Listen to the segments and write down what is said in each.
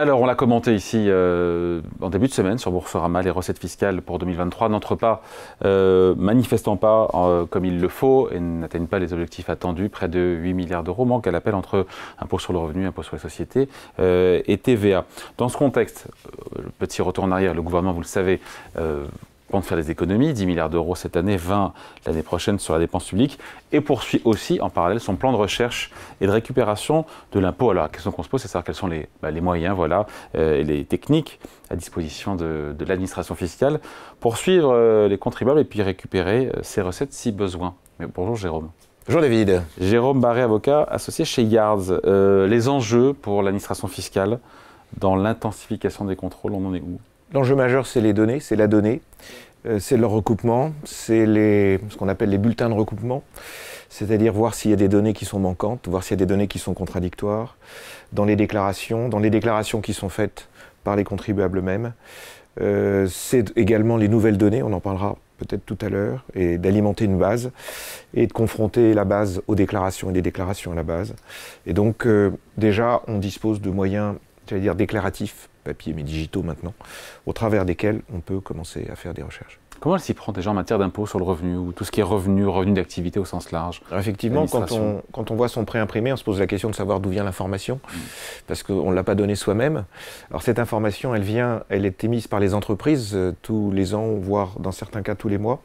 Alors, on l'a commenté ici euh, en début de semaine sur Boursorama, les recettes fiscales pour 2023 n'entrent pas, euh, manifestant pas euh, comme il le faut et n'atteignent pas les objectifs attendus. Près de 8 milliards d'euros manquent à l'appel entre impôt sur le revenu, impôt sur les sociétés et TVA. Dans ce contexte, petit retour en arrière, le gouvernement, vous le savez, de faire des économies, 10 milliards d'euros cette année, 20 l'année prochaine sur la dépense publique, et poursuit aussi en parallèle son plan de recherche et de récupération de l'impôt. Alors la question qu'on se pose, c'est savoir quels sont les, bah, moyens voilà, euh, et les techniques à disposition de, l'administration fiscale pour suivre euh, les contribuables et puis récupérer ces euh, recettes si besoin. Mais bonjour Jérôme. Bonjour David. Jérôme Barré, avocat associé chez Yards. les enjeux pour l'administration fiscale dans l'intensification des contrôles, on en est où L'enjeu majeur, c'est les données, c'est la donnée, euh, c'est le recoupement, c'est ce qu'on appelle les bulletins de recoupement, c'est-à-dire voir s'il y a des données qui sont manquantes, voir s'il y a des données qui sont contradictoires dans les déclarations, dans les déclarations qui sont faites par les contribuables eux-mêmes. Euh, c'est également les nouvelles données, on en parlera peut-être tout à l'heure, et d'alimenter une base et de confronter la base aux déclarations et les déclarations à la base. Et donc euh, déjà, on dispose de moyens, à dire, déclaratifs papier, mais digitaux maintenant, au travers desquels on peut commencer à faire des recherches. Comment elle s'y prend déjà en matière d'impôt sur le revenu ou tout ce qui est revenu, revenu d'activité au sens large Effectivement, quand on, quand on voit son prêt imprimé, on se pose la question de savoir d'où vient l'information, mm. parce qu'on ne l'a pas donnée soi-même. Alors cette information, elle vient, elle est émise par les entreprises euh, tous les ans, voire dans certains cas tous les mois.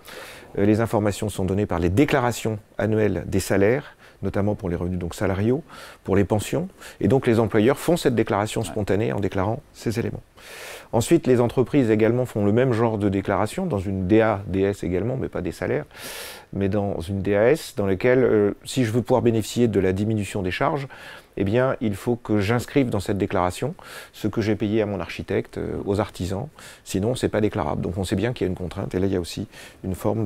Euh, les informations sont données par les déclarations annuelles des salaires notamment pour les revenus donc salariaux, pour les pensions. Et donc les employeurs font cette déclaration spontanée en déclarant ces éléments. Ensuite, les entreprises également font le même genre de déclaration dans une DA, DS également, mais pas des salaires, mais dans une DAS dans laquelle, euh, si je veux pouvoir bénéficier de la diminution des charges, eh bien, il faut que j'inscrive dans cette déclaration ce que j'ai payé à mon architecte, euh, aux artisans, sinon c'est pas déclarable. Donc on sait bien qu'il y a une contrainte, et là il y a aussi une forme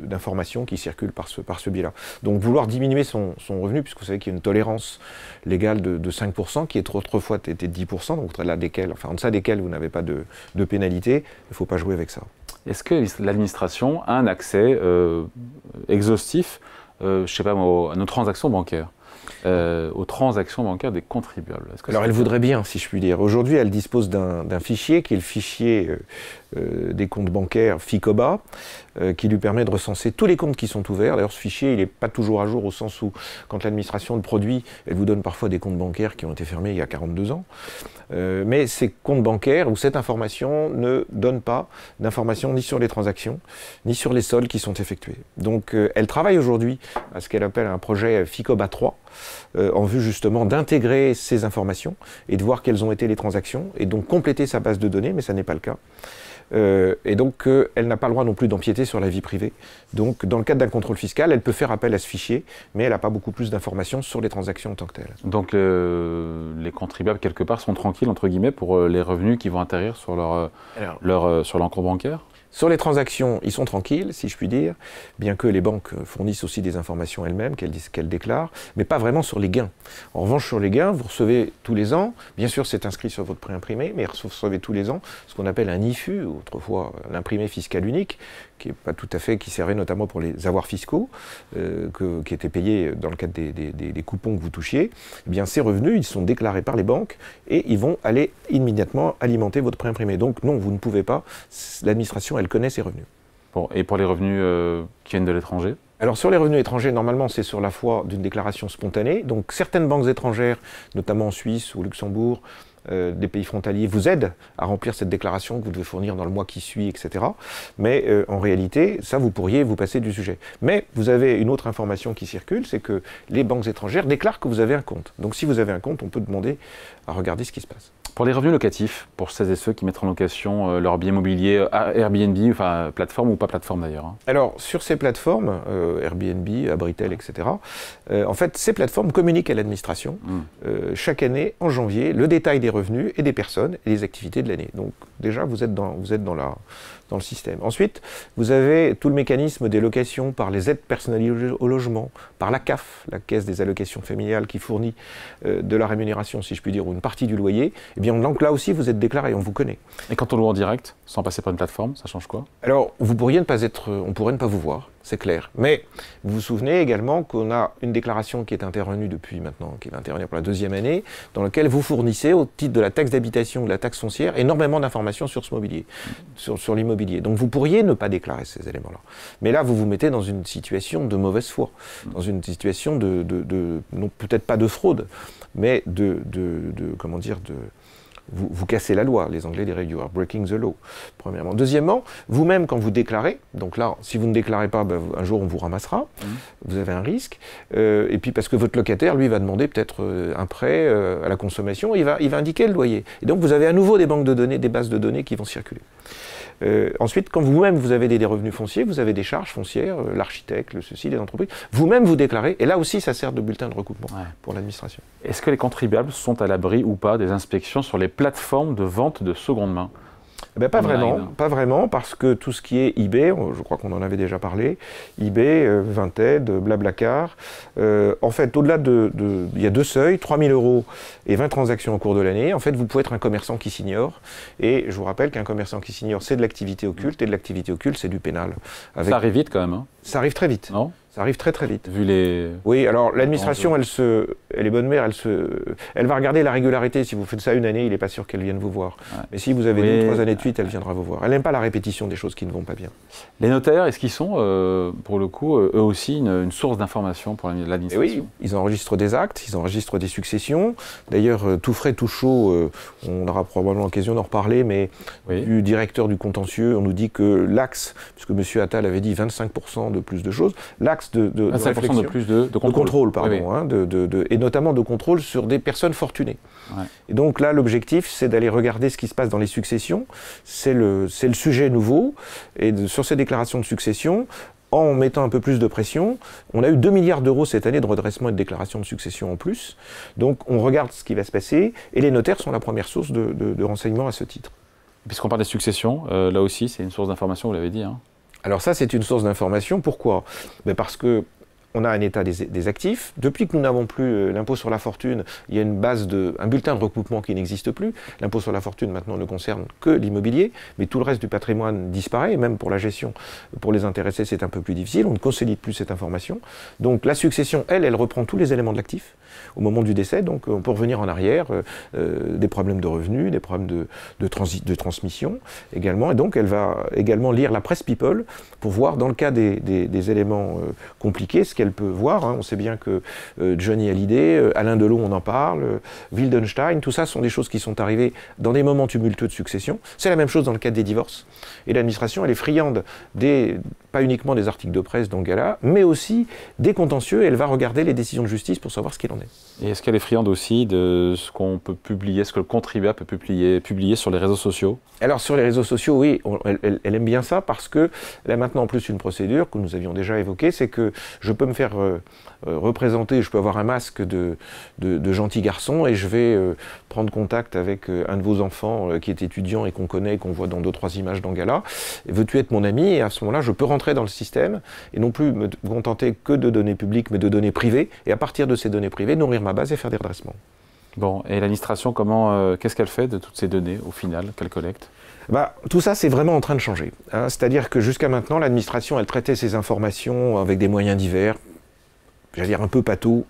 d'information qui circule par ce, par biais-là. Donc vouloir diminuer son, revenu, puisque vous savez qu'il y a une tolérance légale de, 5%, qui est autrefois était 10%, donc là desquels, enfin en deçà desquels vous n'avez pas de, pénalité, il ne faut pas jouer avec ça. Est-ce que l'administration a un accès euh, exhaustif, euh, je sais pas, à nos transactions bancaires euh, aux transactions bancaires des contribuables. Alors elle voudrait bien, si je puis dire. Aujourd'hui, elle dispose d'un fichier qui est le fichier euh, euh, des comptes bancaires FICOBA, euh, qui lui permet de recenser tous les comptes qui sont ouverts. D'ailleurs, ce fichier, il n'est pas toujours à jour au sens où, quand l'administration le produit, elle vous donne parfois des comptes bancaires qui ont été fermés il y a 42 ans. Euh, mais ces comptes bancaires ou cette information ne donne pas d'informations ni sur les transactions, ni sur les soldes qui sont effectués. Donc, elle travaille aujourd'hui à ce qu'elle appelle un projet FICOBA 3, en vue justement d'intégrer ces informations et de voir quelles ont été les transactions, et donc compléter sa base de données, mais ça n'est pas le cas. Euh, et donc euh, elle n'a pas le droit non plus d'empiéter sur la vie privée. Donc dans le cadre d'un contrôle fiscal, elle peut faire appel à ce fichier, mais elle n'a pas beaucoup plus d'informations sur les transactions en tant que telles. Donc euh, les contribuables quelque part sont tranquilles entre guillemets pour les revenus qui vont atterrir sur leur, bancaire sur les transactions, ils sont tranquilles, si je puis dire, bien que les banques fournissent aussi des informations elles-mêmes qu'elles disent déclarent, mais pas vraiment sur les gains. En revanche, sur les gains, vous recevez tous les ans, bien sûr c'est inscrit sur votre prêt imprimé, mais vous recevez tous les ans ce qu'on appelle un IFU, autrefois l'imprimé fiscal unique, qui pas tout à fait, qui servait notamment pour les avoirs fiscaux, euh, que, qui étaient payés dans le cadre des, des, coupons que vous touchiez, eh bien ces revenus, ils sont déclarés par les banques et ils vont aller immédiatement alimenter votre prêt imprimé. Donc non, vous ne pouvez pas, l'administration, elle connaît ces revenus. Bon, et pour les revenus euh, qui viennent de l'étranger alors sur les revenus étrangers, normalement c'est sur la foi d'une déclaration spontanée. Donc certaines banques étrangères, notamment en Suisse ou au Luxembourg, euh, des pays frontaliers vous aident à remplir cette déclaration que vous devez fournir dans le mois qui suit, etc. Mais euh, en réalité, ça, vous pourriez vous passer du sujet. Mais vous avez une autre information qui circule, c'est que les banques étrangères déclarent que vous avez un compte. Donc si vous avez un compte, on peut demander à regarder ce qui se passe. Pour les revenus locatifs, pour celles et ceux qui mettent en location euh, leur bien immobilier à Airbnb, enfin plateforme ou pas plateforme d'ailleurs hein. Alors sur ces plateformes, Airbnb, Abritel, etc., en fait ces plateformes communiquent à l'administration hmm. chaque année en janvier le détail des revenus et des personnes et des activités de l'année. Donc déjà, vous êtes, dans, vous êtes dans, la, dans le système. Ensuite, vous avez tout le mécanisme des locations par les aides personnalisées au logement, par la CAF, la Caisse des allocations familiales, qui fournit euh, de la rémunération, si je puis dire, ou une partie du loyer. et eh bien, donc là aussi, vous êtes déclaré, on vous connaît. Et quand on loue en direct, sans passer par une plateforme, ça change quoi Alors, vous pourriez ne pas être, on pourrait ne pas vous voir c'est clair. Mais vous vous souvenez également qu'on a une déclaration qui est intervenue depuis maintenant, qui va intervenir pour la deuxième année, dans laquelle vous fournissez, au titre de la taxe d'habitation ou de la taxe foncière, énormément d'informations sur ce mobilier, sur, l'immobilier. Donc vous pourriez ne pas déclarer ces éléments-là. Mais là, vous vous mettez dans une situation de mauvaise foi, dans une situation de, non peut-être pas de fraude, mais de, de comment dire, de vous, vous, cassez la loi, les Anglais diraient you are breaking the law, premièrement. Deuxièmement, vous-même, quand vous déclarez, donc là, si vous ne déclarez pas, ben, un jour on vous ramassera, mhm. vous avez un risque, euh, et puis parce que votre locataire, lui, va demander peut-être euh, un prêt euh, à la consommation, il va, il va indiquer le loyer. Et donc vous avez à nouveau des banques de données, des bases de données qui vont circuler. ensuite, quand vous-même vous avez des, revenus fonciers, vous avez des charges foncières, l'architecte, le ceci, les entreprises, vous-même vous déclarez, et là aussi ça sert de bulletin de recoupement pour l'administration. Est-ce que les contribuables sont à l'abri ou pas des inspections sur les plateforme de vente de seconde main eh ben, pas vraiment, pas vraiment, parce que tout ce qui est eBay, je crois qu'on en avait déjà parlé, eBay, euh, Vinted, euh, Blablacar, euh, en fait, au-delà de, il y a deux seuils, 3000 euros et 20 transactions au cours de l'année, en fait, vous pouvez être un commerçant qui s'ignore, et je vous rappelle qu'un commerçant qui s'ignore, c'est de l'activité occulte, et de l'activité occulte, c'est du pénal. Ça arrive vite quand même. Hein. Ça arrive très vite. Non ça arrive très très vite. Vu les. Oui, alors l'administration, elle se, elle est bonne mère, elle se, elle va regarder la régularité. Si vous faites ça une année, il n'est pas sûr qu'elle vienne vous voir. Mais si vous avez deux trois années de suite, elle viendra vous voir. Elle n'aime pas la répétition des choses qui ne vont pas bien. Les notaires, est-ce qu'ils sont, euh, pour le coup, euh, eux aussi une, source d'information pour l'administration eh Oui, ils enregistrent des actes, ils enregistrent des successions. D'ailleurs, euh, tout frais, tout chaud, on aura probablement l'occasion d'en reparler, mais du directeur du contentieux, on nous dit que l'axe, puisque M. Attal avait dit 25% de plus de choses, l'axe de, de, ah, plus de, de contrôle. pardon, hein, de, et notamment de contrôle sur des personnes fortunées. Et donc là, l'objectif, c'est d'aller regarder ce qui se passe dans les successions. C'est le, le sujet nouveau. Et sur ces déclarations de succession, en mettant un peu plus de pression. On a eu 2 milliards d'euros cette année de redressement et de déclaration de succession en plus. Donc on regarde ce qui va se passer et les notaires sont la première source de, de, renseignements à ce titre. Puisqu'on parle des successions, euh, là aussi c'est une source d'information, vous l'avez dit. Hein. Alors ça, c'est une source d'information. Pourquoi ben Parce que on a un état des, actifs. Depuis que nous n'avons plus euh, l'impôt sur la fortune, il y a une base de, un bulletin de recoupement qui n'existe plus. L'impôt sur la fortune maintenant ne concerne que l'immobilier, mais tout le reste du patrimoine disparaît. même pour la gestion, pour les intéressés, c'est un peu plus difficile. On ne consolide plus cette information. Donc la succession, elle, elle reprend tous les éléments de l'actif au moment du décès. Donc on peut revenir en arrière, euh, euh, des problèmes de revenus, des problèmes de, de, de transmission également. Et donc elle va également lire la presse People pour voir dans le cas des, des, éléments compliqués ce qu'elle elle peut voir. Hein. On sait bien que euh, Johnny Hallyday, euh, Alain Delon, on en parle, euh, Wildenstein, tout ça sont des choses qui sont arrivées dans des moments tumultueux de succession. C'est la même chose dans le cadre des divorces. Et l'administration, elle est friande des, pas uniquement des articles de presse dans gala, mais aussi des contentieux. Et elle va regarder les décisions de justice pour savoir ce qu'il en est. Et est-ce qu'elle est friande aussi de ce qu'on peut publier, ce que le contribuable peut publier, sur les réseaux sociaux Alors sur les réseaux sociaux, oui, elle, aime bien ça parce que a maintenant en plus une procédure que nous avions déjà évoquée, c'est que je peux me faire euh, euh, représenter, je peux avoir un masque de, de, gentil garçon et je vais euh, prendre contact avec un de vos enfants qui est étudiant et qu'on connaît, qu'on voit dans deux trois images d'Angala. Veux-tu être mon ami Et à ce moment-là, je peux rentrer dans le système et non plus me contenter que de données publiques, mais de données privées. Et à partir de ces données privées, nourrir ma base et faire des redressements. Bon, et l'administration, comment, euh, qu'est-ce qu'elle fait de toutes ces données au final qu'elle collecte bah, tout ça, c'est vraiment en train de changer. Hein. C'est-à-dire que jusqu'à maintenant, l'administration, elle traitait ces informations avec des moyens divers, j'allais dire un peu pâteaux,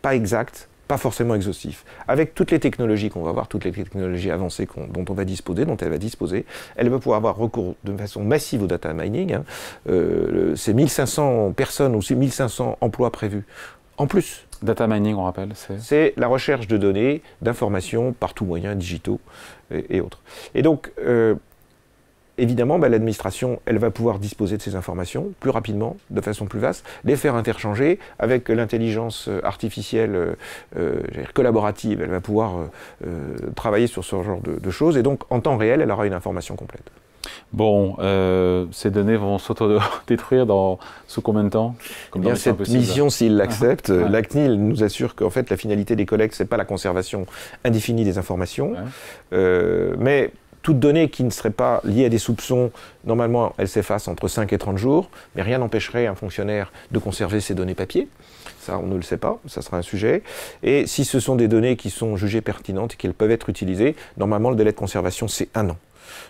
pas exact, pas forcément exhaustif. Avec toutes les technologies qu'on va voir, toutes les technologies avancées dont on va disposer, dont elle va disposer, elle va pouvoir avoir recours de façon massive au data mining. Hein. Euh, ces c'est 1500 personnes ou 1500 emplois prévus en plus. Data mining, on rappelle. C'est la recherche de données, d'informations par tous moyens digitaux et, autres. Et donc, euh, évidemment, bah, l'administration, elle va pouvoir disposer de ces informations plus rapidement, de façon plus vaste, les faire interchanger avec l'intelligence euh, artificielle euh, collaborative. Elle va pouvoir travailler sur ce genre de choses et donc, en temps réel, elle aura une information complète. Bon, euh, ces données vont s'autodétruire dans sous combien de temps eh Comme Cette mission, s'il l'accepte, ah, ah. l'ACNIL nous assure qu'en fait, la finalité des collectes, n'est pas la conservation indéfinie des informations, euh, mais toute donnée qui ne serait pas liée à des soupçons, normalement, elle s'efface entre 5 et 30 jours, mais rien n'empêcherait un fonctionnaire de conserver ses données papier. Ça, on ne le sait pas, ça sera un sujet. Et si ce sont des données qui sont jugées pertinentes et qu'elles peuvent être utilisées, normalement, le délai de conservation, c'est un an.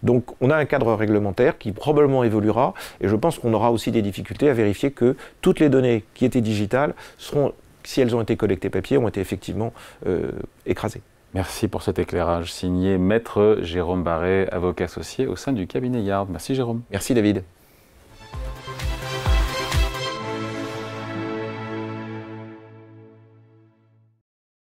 Donc on a un cadre réglementaire qui probablement évoluera et je pense qu'on aura aussi des difficultés à vérifier que toutes les données qui étaient digitales seront, si elles ont été collectées papier, ont été effectivement euh, écrasées. Merci pour cet éclairage signé Maître Jérôme Barret, avocat associé au sein du cabinet Yard. Merci Jérôme. Merci David.